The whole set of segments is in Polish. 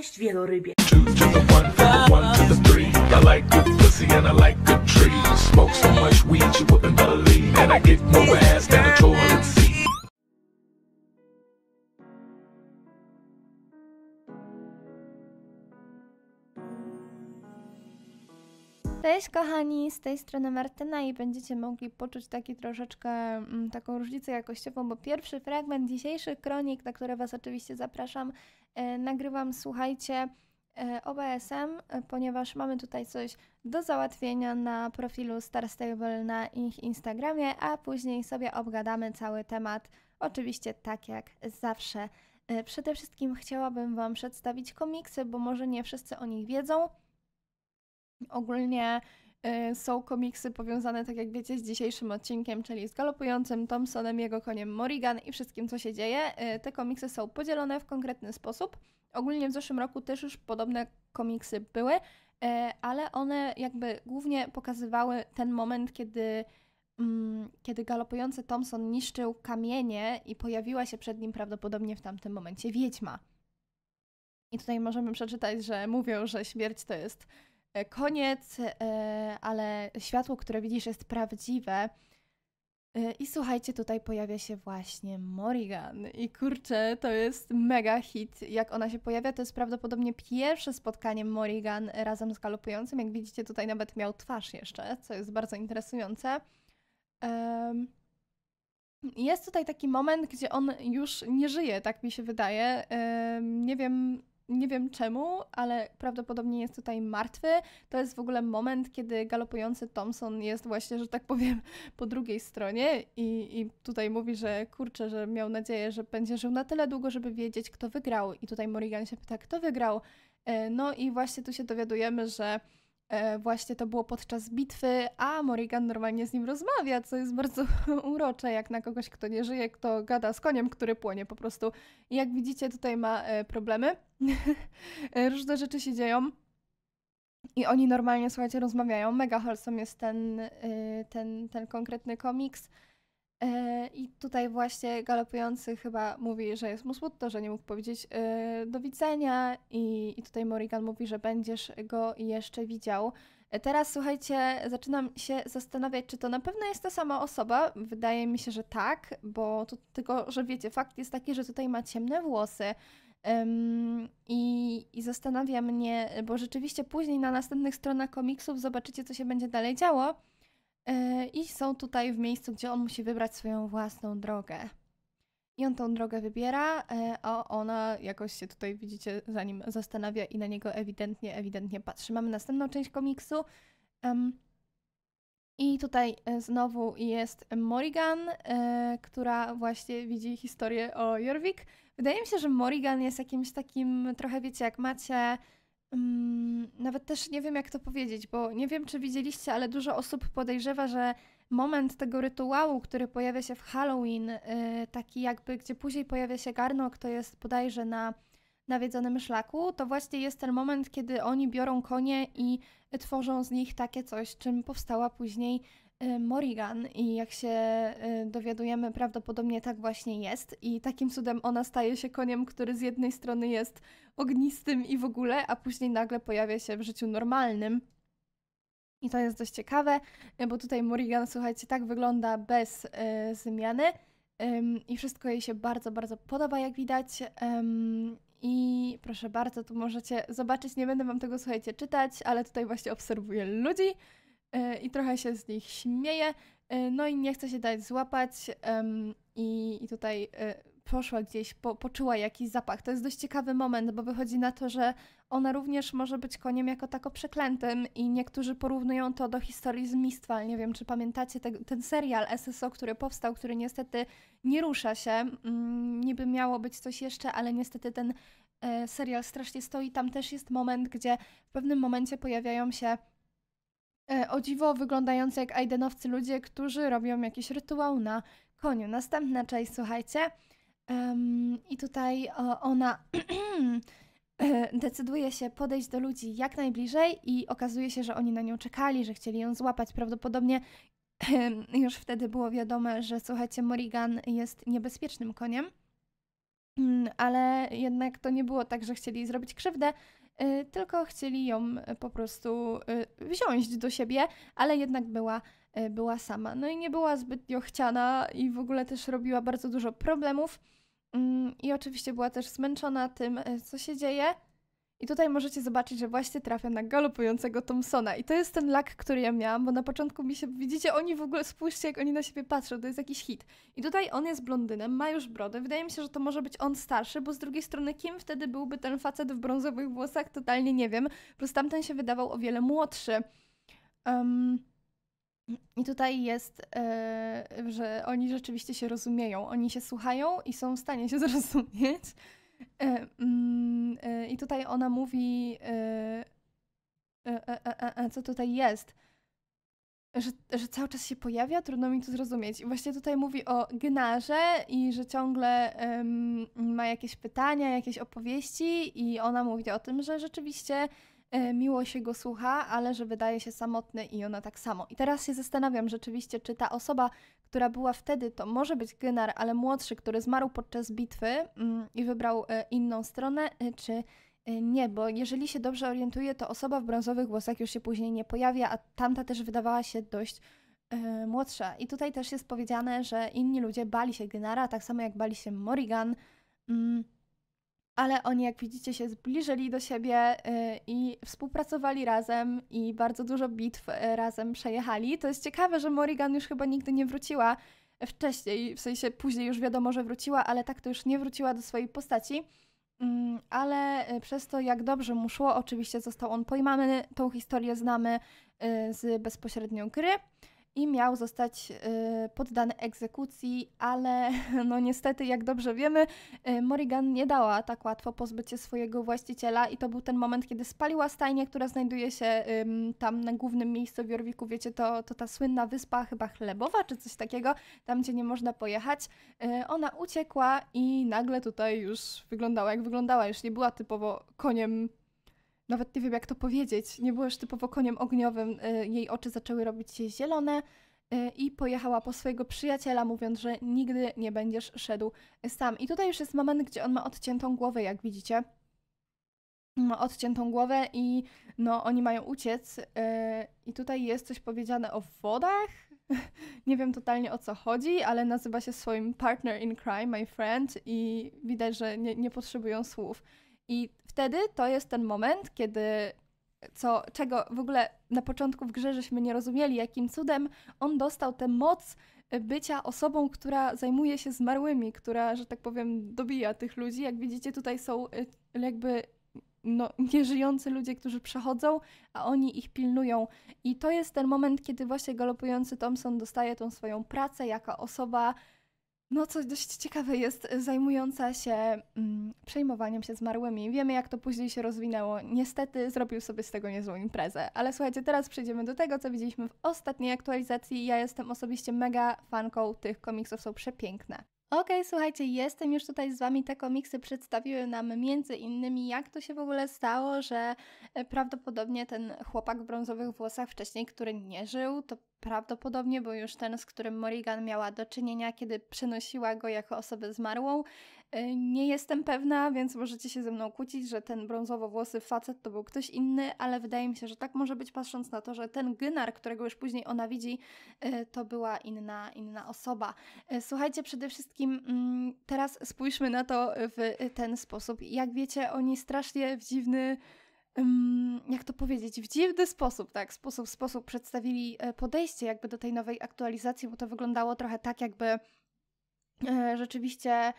Cześć wielorybie. Smoke so much weed, you wouldn't believe. And I get more ass than a toilet seat. Cześć kochani, z tej strony Martyna i będziecie mogli poczuć taki troszeczkę m, mm, taką różnicę jakościową, bo pierwszy fragment dzisiejszych kronik, na które Was oczywiście zapraszam, e, nagrywam, słuchajcie, e, obs e, ponieważ mamy tutaj coś do załatwienia na profilu Star Stable na ich Instagramie, a później sobie obgadamy cały temat, oczywiście tak jak zawsze. E, przede wszystkim chciałabym Wam przedstawić komiksy, bo może nie wszyscy o nich wiedzą. Ogólnie y, są komiksy powiązane, tak jak wiecie, z dzisiejszym odcinkiem, czyli z galopującym Thompsonem, jego koniem Morrigan i wszystkim, co się dzieje. Y, te komiksy są podzielone w konkretny sposób. Ogólnie w zeszłym roku też już podobne komiksy były, y, ale one jakby głównie pokazywały ten moment, kiedy, mm, kiedy galopujący Thompson niszczył kamienie i pojawiła się przed nim prawdopodobnie w tamtym momencie wiedźma. I tutaj możemy przeczytać, że mówią, że śmierć to jest E, koniec, e, ale światło, które widzisz, jest prawdziwe. E, I słuchajcie, tutaj pojawia się właśnie Morrigan. I kurczę, to jest mega hit. Jak ona się pojawia, to jest prawdopodobnie pierwsze spotkanie Morrigan razem z galopującym. Jak widzicie, tutaj nawet miał twarz jeszcze, co jest bardzo interesujące. Jest tutaj taki moment, gdzie on już nie żyje, tak mi się wydaje. Nie wiem, nie wiem czemu, ale prawdopodobnie jest tutaj martwy. To jest w ogóle moment, kiedy galopujący Thompson jest właśnie, że tak powiem, po drugiej stronie i, i tutaj mówi, że kurczę, że miał nadzieję, że będzie żył na tyle długo, żeby wiedzieć, kto wygrał. I tutaj Morrigan się pyta, kto wygrał. E, no i właśnie tu się dowiadujemy, że E, właśnie to było podczas bitwy, a Morrigan normalnie z nim rozmawia, co jest bardzo urocze, jak na kogoś, kto nie żyje, kto gada z koniem, który płonie po prostu. I jak widzicie, tutaj ma e, problemy. E, różne rzeczy się dzieją. I oni normalnie, słuchajcie, rozmawiają. Mega wholesome jest ten, ten, ten konkretny komiks. E, I tutaj właśnie galopujący chyba mówi, że jest mu smutno, że nie mógł powiedzieć e, do widzenia i, tutaj Morrigan mówi, że będziesz go jeszcze widział. E, teraz słuchajcie, zaczynam się zastanawiać, czy to na pewno jest ta sama osoba. Wydaje mi się, że tak, bo tu, tylko, że wiecie, fakt jest taki, że tutaj ma ciemne włosy. Um, i, I zastanawia mnie, bo rzeczywiście później na następnych stronach komiksów zobaczycie, co się będzie dalej działo E, I są tutaj w miejscu, gdzie on musi wybrać swoją własną drogę. I on tą drogę wybiera, e, a ona jakoś się tutaj, widzicie, za nim zastanawia i na niego ewidentnie, ewidentnie patrzy. Mamy następną część komiksu. I tutaj e, znowu jest Morrigan, która właśnie widzi historię o Jorvik. Wydaje mi się, że Morrigan jest jakimś takim, trochę wiecie, jak macie Mm, nawet też nie wiem, jak to powiedzieć, bo nie wiem, czy widzieliście, ale dużo osób podejrzewa, że moment tego rytuału, który pojawia się w Halloween, y, taki jakby, gdzie później pojawia się garnok, to jest bodajże na nawiedzonym szlaku, to właśnie jest ten moment, kiedy oni biorą konie i tworzą z nich takie coś, czym powstała później Y, Morrigan i jak się y, dowiadujemy, prawdopodobnie tak właśnie jest i takim cudem ona staje się koniem, który z jednej strony jest ognistym i w ogóle, a później nagle pojawia się w życiu normalnym. I to jest dość ciekawe, y, bo tutaj Morrigan, słuchajcie, tak wygląda bez y, zmiany y, i wszystko jej się bardzo, bardzo podoba, jak widać. I proszę bardzo, tu możecie zobaczyć, nie będę wam tego, słuchajcie, czytać, ale tutaj właśnie obserwuję ludzi i trochę się z nich śmieje, no i nie chce się dać złapać i, i tutaj e, poszła gdzieś, po, poczuła jakiś zapach. To jest dość ciekawy moment, bo wychodzi na to, że ona również może być koniem jako tako przeklętym i niektórzy porównują to do historii z Mistwa. Nie wiem, czy pamiętacie te, ten serial SSO, który powstał, który niestety nie rusza się. Mm, niby miało być coś jeszcze, ale niestety ten e, serial strasznie stoi. Tam też jest moment, gdzie w pewnym momencie pojawiają się E, o dziwo wyglądający jak ajdenowcy ludzie, którzy robią jakiś rytuał na koniu. Następna część, słuchajcie. Um, I tutaj ona e, decyduje się podejść do ludzi jak najbliżej i okazuje się, że oni na nią czekali, że chcieli ją złapać. Prawdopodobnie już wtedy było wiadome, że słuchajcie, Morrigan jest niebezpiecznym koniem. Mm, ale jednak to nie było tak, że chcieli zrobić krzywdę, Y, tylko chcieli ją y, po prostu y, wziąć do siebie, ale jednak była, była sama. No i nie była zbytnio chciana i w ogóle też robiła bardzo dużo problemów. Mm, I oczywiście była też zmęczona tym, co się dzieje. I tutaj możecie zobaczyć, że właśnie trafia na galopującego Thompsona. I to jest ten lak, który ja miałam, bo na początku mi się, widzicie, oni w ogóle, spójrzcie jak oni na siebie patrzą, to jest jakiś hit. I tutaj on jest blondynem, ma już brodę, wydaje mi się, że to może być on starszy, bo z drugiej strony kim wtedy byłby ten facet w brązowych włosach, totalnie nie wiem. Plus tamten się wydawał o wiele młodszy. Um, i tutaj jest, e, że oni rzeczywiście się rozumieją, oni się słuchają i są w stanie się zrozumieć. E, mm, e, I tutaj ona mówi, e, co tutaj jest, że, że cały czas się pojawia, trudno mi to zrozumieć. I właśnie tutaj mówi o Gnarze i że ciągle ma jakieś pytania, jakieś opowieści i ona mówi o tym, że rzeczywiście E, miło się go słucha, ale że wydaje się samotny i ona tak samo. I teraz się zastanawiam rzeczywiście, czy ta osoba, która była wtedy, to może być Gynar, ale młodszy, który zmarł podczas bitwy mm, i wybrał e, inną stronę, e, czy nie, bo jeżeli się dobrze orientuję, to osoba w brązowych włosach już się później nie pojawia, a tamta też wydawała się dość młodsza. I tutaj też jest powiedziane, że inni ludzie bali się Gynara, tak samo jak bali się Morrigan. Mm, ale oni, jak widzicie, się zbliżyli do siebie y, i współpracowali razem i bardzo dużo bitw y, razem przejechali. To jest ciekawe, że Morrigan już chyba nigdy nie wróciła wcześniej, w sensie później już wiadomo, że wróciła, ale tak to już nie wróciła do swojej postaci. Mm, ale y, przez to, jak dobrze mu szło, oczywiście został on pojmany. Tą historię znamy z bezpośrednią gry i miał zostać y, poddany egzekucji, ale no niestety, jak dobrze wiemy, y, Morrigan nie dała tak łatwo pozbyć się swojego właściciela i to był ten moment, kiedy spaliła stajnię, która znajduje się tam na głównym miejscu w Jorwiku, wiecie, to, to ta słynna wyspa chyba chlebowa czy coś takiego, tam gdzie nie można pojechać. Y, ona uciekła i nagle tutaj już wyglądała jak wyglądała, już nie była typowo koniem nawet nie wiem jak to powiedzieć, nie byłeś typowo koniem ogniowym, y, jej oczy zaczęły robić się zielone y, i pojechała po swojego przyjaciela, mówiąc, że nigdy nie będziesz szedł sam. I tutaj już jest moment, gdzie on ma odciętą głowę, jak widzicie. Ma odciętą głowę i no, oni mają uciec. Y, I tutaj jest coś powiedziane o wodach. nie wiem totalnie o co chodzi, ale nazywa się swoim partner in crime, my friend, i widać, że nie, nie potrzebują słów. I wtedy to jest ten moment, kiedy co, czego w ogóle na początku w grze żeśmy nie rozumieli, jakim cudem on dostał tę moc e, bycia osobą, która zajmuje się zmarłymi, która, że tak powiem, dobija tych ludzi. Jak widzicie, tutaj są e, jakby no, nieżyjący ludzie, którzy przechodzą, a oni ich pilnują. I to jest ten moment, kiedy właśnie galopujący Thompson dostaje tą swoją pracę, jaka osoba no, co dość ciekawe jest, y, zajmująca się mm, przejmowaniem się zmarłymi. Wiemy, jak to później się rozwinęło. Niestety zrobił sobie z tego niezłą imprezę. Ale słuchajcie, teraz przejdziemy do tego, co widzieliśmy w ostatniej aktualizacji. Ja jestem osobiście mega fanką tych komiksów, są przepiękne. Okej, okay, słuchajcie, jestem już tutaj z Wami. Te komiksy przedstawiły nam między innymi, jak to się w ogóle stało, że e, prawdopodobnie ten chłopak w brązowych włosach wcześniej, który nie żył, to prawdopodobnie był już ten, z którym Morrigan miała do czynienia, kiedy przenosiła go jako osobę zmarłą. E, nie jestem pewna, więc możecie się ze mną kłócić, że ten brązowo-włosy facet to był ktoś inny, ale wydaje mi się, że tak może być, patrząc na to, że ten Gynar, którego już później ona widzi, e, to była inna, inna osoba. E, słuchajcie, przede wszystkim mm, teraz spójrzmy na to w ten sposób. Jak wiecie, oni strasznie w dziwny mm, jak to powiedzieć, w dziwny sposób, tak, sposób, sposób przedstawili podejście jakby do tej nowej aktualizacji, bo to wyglądało trochę tak, jakby rzeczywiście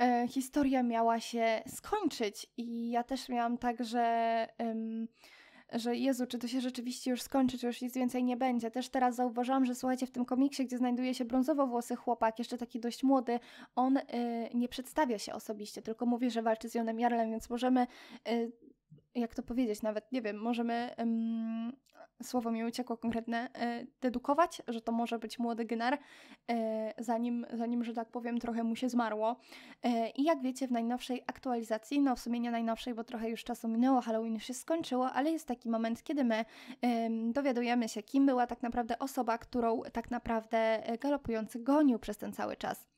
E, historia miała się skończyć. I ja też miałam tak, że. że Jezu, czy to się rzeczywiście już skończy, czy już nic więcej nie będzie. Też teraz zauważyłam, że słuchajcie, w tym komiksie, gdzie znajduje się brązowo-włosy chłopak, jeszcze taki dość młody, on y, nie przedstawia się osobiście, tylko mówi, że walczy z Jonem Jarlem, więc możemy y, jak to powiedzieć, nawet nie wiem, możemy um, słowo mi uciekło konkretne, e, dedukować, że to może być młody gynar, e, zanim, zanim, że tak powiem, trochę mu się zmarło. E, I jak wiecie, w najnowszej aktualizacji, no w sumie nie najnowszej, bo trochę już czasu minęło, Halloween już się skończyło, ale jest taki moment, kiedy my dowiadujemy się, kim była tak naprawdę osoba, którą tak naprawdę galopujący gonił przez ten cały czas.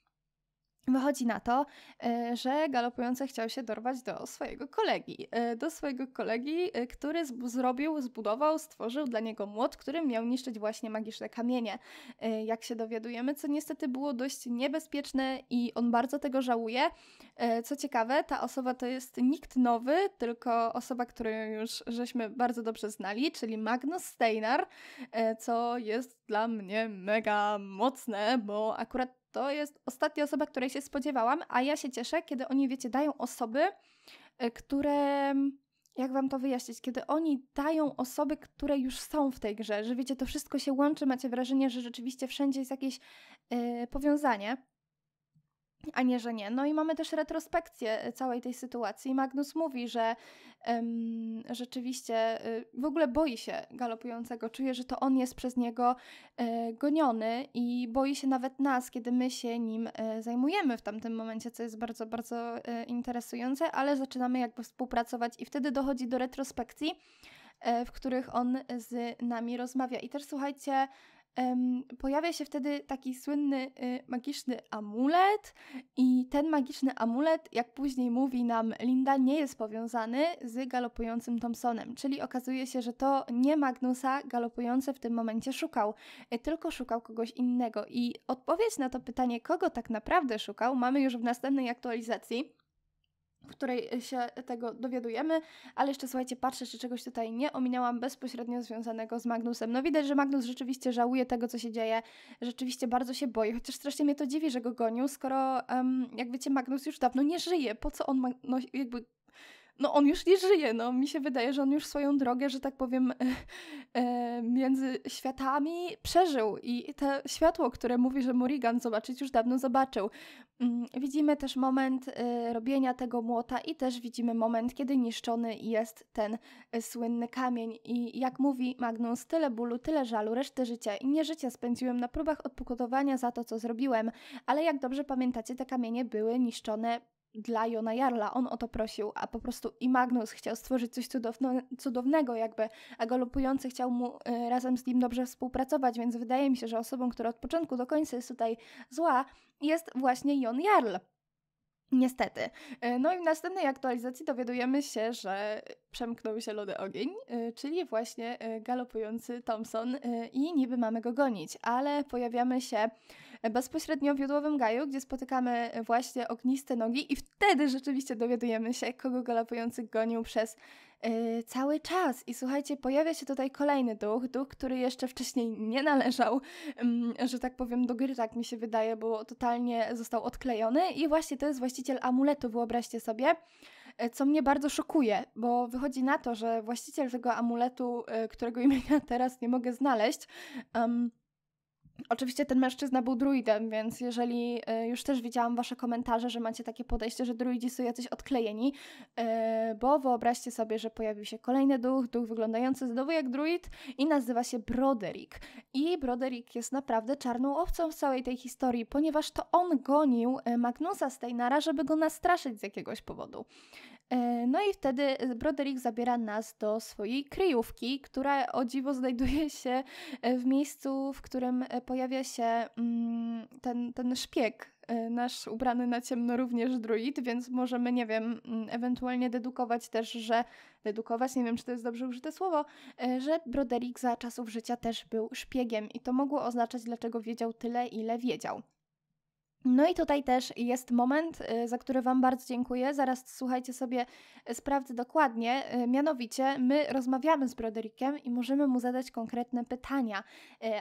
Wychodzi na to, e, że galopujący chciał się dorwać do swojego kolegi. E, do swojego kolegi, e, który zrobił, zbudował, stworzył dla niego młot, którym miał niszczyć właśnie magiczne kamienie. Jak się dowiadujemy, co niestety było dość niebezpieczne i on bardzo tego żałuje. Co ciekawe, ta osoba to jest nikt nowy, tylko osoba, którą już żeśmy bardzo dobrze znali, czyli Magnus Steinar, co jest dla mnie mega mocne, bo akurat to jest ostatnia osoba, której się spodziewałam, a ja się cieszę, kiedy oni, wiecie, dają osoby, e, które. Mm, jak wam to wyjaśnić? Kiedy oni dają osoby, które już są w tej grze, że wiecie, to wszystko się łączy, macie wrażenie, że rzeczywiście wszędzie jest jakieś yy, powiązanie a nie, że nie. No i mamy też retrospekcję e, całej tej sytuacji. Magnus mówi, że rzeczywiście y, w ogóle boi się galopującego, czuje, że to on jest przez niego e, goniony i boi się nawet nas, kiedy my się nim e, zajmujemy w tamtym momencie, co jest bardzo, bardzo interesujące, ale zaczynamy jakby współpracować i wtedy dochodzi do retrospekcji, w których on z nami rozmawia. I też słuchajcie, pojawia się wtedy taki słynny y, magiczny amulet i ten magiczny amulet, jak później mówi nam Linda, nie jest powiązany z galopującym Thompsonem, czyli okazuje się, że to nie Magnusa galopujący w tym momencie szukał, y, tylko szukał kogoś innego i odpowiedź na to pytanie, kogo tak naprawdę szukał, mamy już w następnej aktualizacji w której się tego dowiadujemy, ale jeszcze słuchajcie, patrzę, czy czegoś tutaj nie ominęłam bezpośrednio związanego z Magnusem. No widać, że Magnus rzeczywiście żałuje tego, co się dzieje, rzeczywiście bardzo się boi, chociaż strasznie mnie to dziwi, że go gonił, skoro um, jak wiecie, Magnus już dawno nie żyje, po co on, no, jakby no on już nie żyje, no mi się wydaje, że on już swoją drogę, że tak powiem, e, e, między światami przeżył i to światło, które mówi, że Morrigan zobaczyć, już dawno zobaczył. Mm, widzimy też moment e, robienia tego młota i też widzimy moment, kiedy niszczony jest ten słynny kamień i jak mówi Magnus, tyle bólu, tyle żalu, resztę życia i nie życia spędziłem na próbach odpokutowania za to, co zrobiłem, ale jak dobrze pamiętacie, te kamienie były niszczone dla Jona Jarla, on o to prosił, a po prostu i Magnus chciał stworzyć coś cudowno, cudownego jakby, a Galopujący chciał mu y, razem z nim dobrze współpracować, więc wydaje mi się, że osobą, która od początku do końca jest tutaj zła, jest właśnie Jon Jarl. Niestety. Y, no i w następnej aktualizacji dowiadujemy się, że przemknął się lody ogień, y, czyli właśnie y, galopujący Thompson i niby mamy go gonić, ale pojawiamy się bezpośrednio w Jodłowym Gaju, gdzie spotykamy e, właśnie ogniste nogi i wtedy rzeczywiście dowiadujemy się, kogo galopujący gonił przez Yy, cały czas. I słuchajcie, pojawia się tutaj kolejny duch, duch, który jeszcze wcześniej nie należał, yy, że tak powiem, do gry, tak mi się wydaje, bo totalnie został odklejony. I właśnie to jest właściciel amuletu, wyobraźcie sobie. E, co mnie bardzo szokuje, bo wychodzi na to, że właściciel tego amuletu, którego imienia teraz nie mogę znaleźć, um, Oczywiście ten mężczyzna był druidem, więc jeżeli e, już też widziałam wasze komentarze, że macie takie podejście, że druidzi są jacyś odklejeni, e, bo wyobraźcie sobie, że pojawił się kolejny duch, duch wyglądający znowu jak druid i nazywa się Broderick. I Broderick jest naprawdę czarną owcą w całej tej historii, ponieważ to on gonił e, Magnusa Steinara, żeby go nastraszyć z jakiegoś powodu. E, no i wtedy Broderick zabiera nas do swojej kryjówki, która o dziwo znajduje się e, w miejscu, w którym e, pojawia się mm, ten, ten szpieg, nasz ubrany na ciemno również druid, więc możemy, nie wiem, mm, ewentualnie dedukować też, że dedukować, nie wiem czy to jest dobrze użyte słowo, że Broderick za czasów życia też był szpiegiem i to mogło oznaczać, dlaczego wiedział tyle, ile wiedział. No i tutaj też jest moment, y, za który Wam bardzo dziękuję. Zaraz słuchajcie sobie, y, sprawdzę dokładnie. Y, mianowicie my rozmawiamy z Broderickiem i możemy mu zadać konkretne pytania,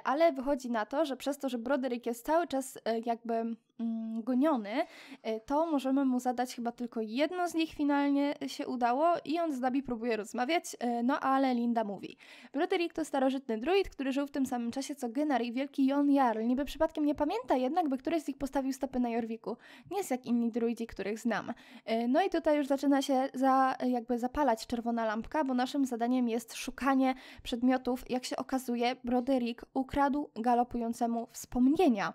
ale wychodzi na to, że przez to, że Broderick jest cały czas jakby Mm, goniony, e, to możemy mu zadać chyba tylko jedno z nich finalnie się udało i on z Dabi próbuje rozmawiać, e, no ale Linda mówi. Broderick to starożytny druid, który żył w tym samym czasie co Gynar i wielki Jon Jarl. Niby przypadkiem nie pamięta jednak, by któryś z nich postawił stopy na Jorwiku. Nie jest jak inni druidzi, których znam. E, no i tutaj już zaczyna się za, jakby zapalać czerwona lampka, bo naszym zadaniem jest szukanie przedmiotów. Jak się okazuje, Broderick ukradł galopującemu wspomnienia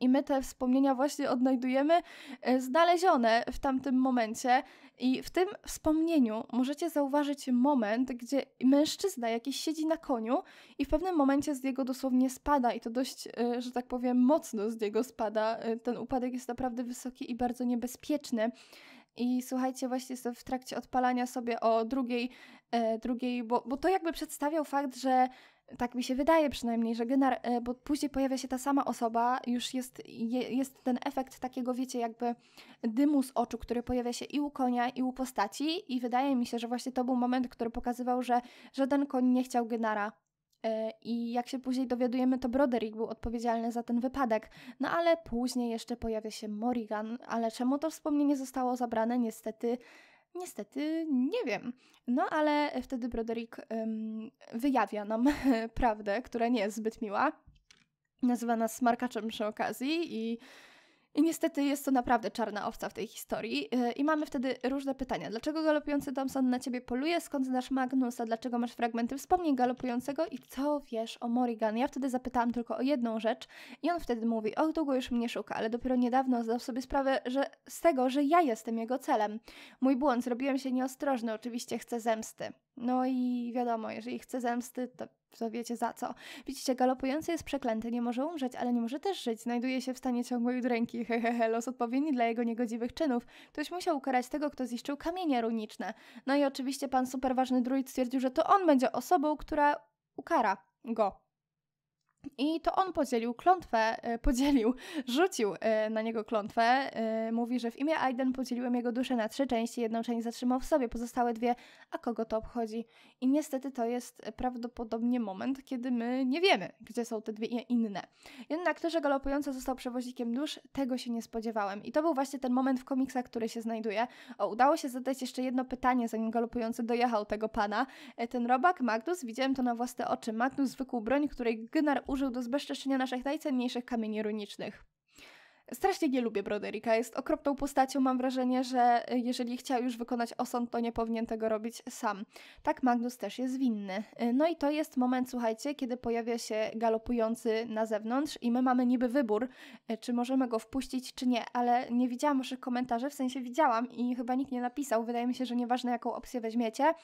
i my te wspomnienia właśnie odnajdujemy e, znalezione w tamtym momencie. I w tym wspomnieniu możecie zauważyć moment, gdzie mężczyzna jakiś siedzi na koniu i w pewnym momencie z niego dosłownie spada i to dość, e, że tak powiem, mocno z niego spada. E, ten upadek jest naprawdę wysoki i bardzo niebezpieczny. I słuchajcie, właśnie w trakcie odpalania sobie o drugiej, drugiej bo, bo to jakby przedstawiał fakt, że tak mi się wydaje przynajmniej, że gener, e, bo później pojawia się ta sama osoba, już jest, jest ten efekt takiego, wiecie, jakby dymu z oczu, który pojawia się i u konia, i u postaci, i wydaje mi się, że właśnie to był moment, który pokazywał, że żaden koń nie chciał genara. E, I jak się później dowiadujemy, to Broderick był odpowiedzialny za ten wypadek. No ale później jeszcze pojawia się Morrigan, ale czemu to wspomnienie zostało zabrane, niestety Niestety nie wiem. No ale wtedy Broderick wyjawia nam prawdę, która nie jest zbyt miła. Nazywa nas smarkaczem przy okazji i i niestety jest to naprawdę czarna owca w tej historii. Y, I mamy wtedy różne pytania. Dlaczego galopujący Thompson na ciebie poluje? Skąd znasz Magnusa? Dlaczego masz fragmenty wspomnień galopującego? I co wiesz o Morrigan? Ja wtedy zapytałam tylko o jedną rzecz i on wtedy mówi, och, długo już mnie szuka, ale dopiero niedawno zdał sobie sprawę że z tego, że ja jestem jego celem. Mój błąd, zrobiłem się nieostrożny, oczywiście chcę zemsty. No i wiadomo, jeżeli chcę zemsty, to to wiecie za co. Widzicie, galopujący jest przeklęty, nie może umrzeć, ale nie może też żyć. Znajduje się w stanie ciągłej udręki. Hehehe, los odpowiedni dla jego niegodziwych czynów. Ktoś musiał ukarać tego, kto zniszczył kamienie runiczne. No i oczywiście pan superważny druid stwierdził, że to on będzie osobą, która ukara go. I to on podzielił klątwę, e, podzielił, rzucił e, na niego klątwę. E, mówi, że w imię Aiden podzieliłem jego duszę na trzy części, jedną część zatrzymał w sobie, pozostałe dwie, a kogo to obchodzi? I niestety to jest prawdopodobnie moment, kiedy my nie wiemy, gdzie są te dwie inne. Jednak to, że galopująco został przewoźnikiem dusz, tego się nie spodziewałem. I to był właśnie ten moment w komiksach, który się znajduje. O, udało się zadać jeszcze jedno pytanie, zanim galopujący dojechał tego pana. Ten robak, Magnus, widziałem to na własne oczy. Magnus zwykł broń, której Gnar użył służył do zbezczeszczenia naszych najcenniejszych kamieni runicznych. Strasznie nie lubię Broderika, jest okropną postacią, mam wrażenie, że e, jeżeli chciał już wykonać osąd, to nie powinien tego robić sam. Tak Magnus też jest winny. E, no i to jest moment, słuchajcie, kiedy pojawia się galopujący na zewnątrz i my mamy niby wybór, e, czy możemy go wpuścić, czy nie, ale nie widziałam waszych komentarzy, w sensie widziałam i chyba nikt nie napisał, wydaje mi się, że nieważne jaką opcję weźmiecie,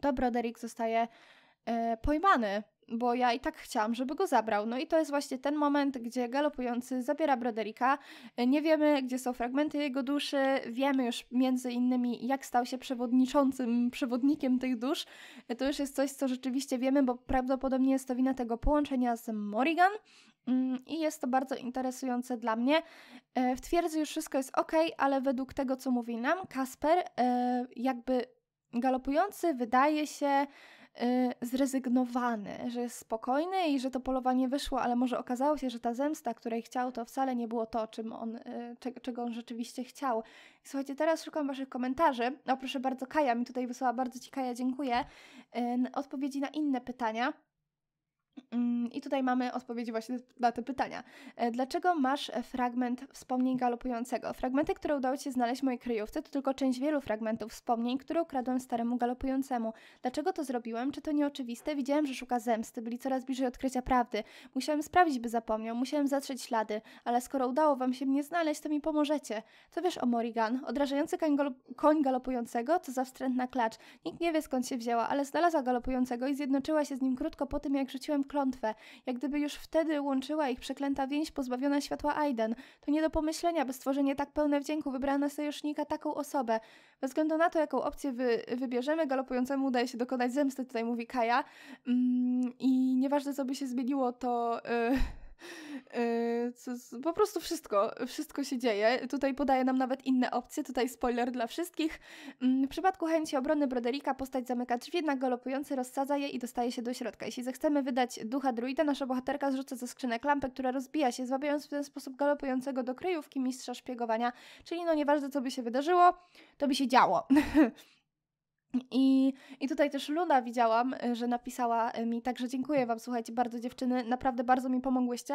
to Broderick zostaje e, pojmany bo ja i tak chciałam, żeby go zabrał. No i to jest właśnie ten moment, gdzie galopujący zabiera Broderika. Nie wiemy, gdzie są fragmenty jego duszy, wiemy już między innymi, jak stał się przewodniczącym, przewodnikiem tych dusz. To już jest coś, co rzeczywiście wiemy, bo prawdopodobnie jest to wina tego połączenia z Morrigan. Mm, I jest to bardzo interesujące dla mnie. E, w twierdzy już wszystko jest ok, ale według tego, co mówi nam Kasper, e, jakby Galopujący wydaje się y, zrezygnowany, że jest spokojny i że to polowanie wyszło, ale może okazało się, że ta zemsta, której chciał, to wcale nie było to, czym on, y, czego on rzeczywiście chciał. Słuchajcie, teraz szukam Waszych komentarzy. O, proszę bardzo, Kaja mi tutaj wysłała, bardzo Ci Kaja dziękuję. Y, odpowiedzi na inne pytania. Mm, I tutaj mamy odpowiedzi właśnie na te pytania. E, dlaczego masz e, fragment wspomnień galopującego? Fragmenty, które udało Ci się znaleźć w mojej kryjówce, to tylko część wielu fragmentów wspomnień, które ukradłem staremu galopującemu. Dlaczego to zrobiłem? Czy to nieoczywiste? Widziałem, że szuka zemsty, byli coraz bliżej odkrycia prawdy. Musiałem sprawdzić, by zapomniał, musiałem zatrzeć ślady, ale skoro udało Wam się mnie znaleźć, to mi pomożecie. Co wiesz o Morrigan? Odrażający koń, galop- koń galopującego? To za wstrętna klacz. Nikt nie wie skąd się wzięła, ale znalazła galopującego i zjednoczyła się z nim krótko po tym, jak rzuciłem klątwę. Jak gdyby już wtedy łączyła ich przeklęta więź pozbawiona światła Aiden. To nie do pomyślenia, by stworzenie tak pełne wdzięku wybrało na sojusznika taką osobę. Bez względu na to, jaką opcję wy, wybierzemy, galopującemu udaje się dokonać zemsty, tutaj mówi Kaja. Mm, I nieważne, co by się zmieniło, to... Yy Yy, po prostu wszystko, wszystko się dzieje. Tutaj podaje nam nawet inne opcje, tutaj spoiler dla wszystkich. Mm, w przypadku chęci obrony Broderika postać zamyka drzwi, jednak galopujący rozsadza je i dostaje się do środka. Jeśli zechcemy wydać ducha druida, nasza bohaterka zrzuca ze skrzynek lampę, która rozbija się, złapiając w ten sposób galopującego do kryjówki mistrza szpiegowania. Czyli no nieważne co by się wydarzyło, to by się działo. I, I tutaj też Luna widziałam, y, że napisała y, mi, także dziękuję Wam, słuchajcie, bardzo dziewczyny, naprawdę bardzo mi pomogłyście.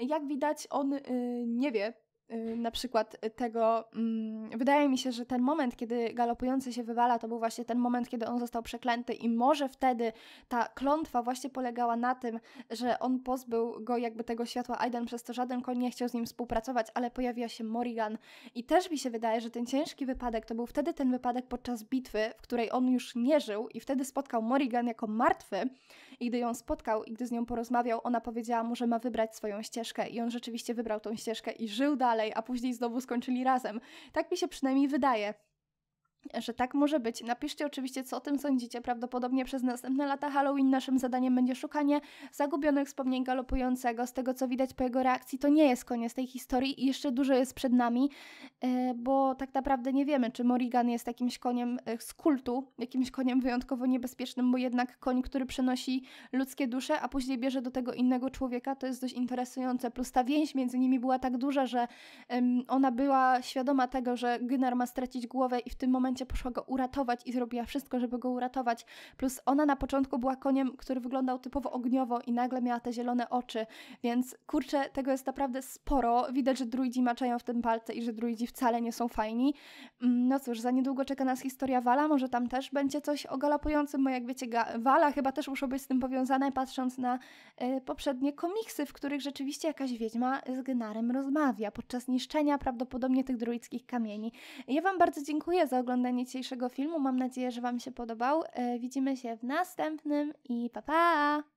Jak widać, on y, nie wie, Y, na przykład tego, mm, wydaje mi się, że ten moment, kiedy galopujący się wywala, to był właśnie ten moment, kiedy on został przeklęty, i może wtedy ta klątwa właśnie polegała na tym, że on pozbył go jakby tego światła Aiden, przez to żaden koń nie chciał z nim współpracować, ale pojawiła się Morrigan. I też mi się wydaje, że ten ciężki wypadek to był wtedy ten wypadek podczas bitwy, w której on już nie żył, i wtedy spotkał Morrigan jako martwy. I gdy ją spotkał i gdy z nią porozmawiał, ona powiedziała mu, że ma wybrać swoją ścieżkę, i on rzeczywiście wybrał tą ścieżkę i żył dalej dalej, a później znowu skończyli razem. Tak mi się przynajmniej wydaje że tak może być. Napiszcie oczywiście, co o tym sądzicie. Prawdopodobnie przez następne lata Halloween naszym zadaniem będzie szukanie zagubionych wspomnień galopującego. Z tego, co widać po jego reakcji, to nie jest koniec tej historii i jeszcze dużo jest przed nami, e, bo tak naprawdę nie wiemy, czy Morrigan jest jakimś koniem e, z kultu, jakimś koniem wyjątkowo niebezpiecznym, bo jednak koń, który przenosi ludzkie dusze, a później bierze do tego innego człowieka, to jest dość interesujące. Plus ta więź między nimi była tak duża, że ona była świadoma tego, że Gnar ma stracić głowę i w tym momencie momencie poszła go uratować i zrobiła wszystko, żeby go uratować. Plus ona na początku była koniem, który wyglądał typowo ogniowo i nagle miała te zielone oczy, więc kurczę, tego jest naprawdę sporo. Widać, że druidzi maczają w tym palce i że druidzi wcale nie są fajni. Mm, no cóż, za niedługo czeka nas historia Wala, może tam też będzie coś o galopującym, bo jak wiecie, Wala chyba też muszą być z tym powiązane, patrząc na y, poprzednie komiksy, w których rzeczywiście jakaś wiedźma z Gnarem rozmawia podczas niszczenia prawdopodobnie tych druidzkich kamieni. Ja Wam bardzo dziękuję za oglądanie oglądanie dzisiejszego filmu. Mam nadzieję, że Wam się podobał. E, widzimy się w następnym i pa pa!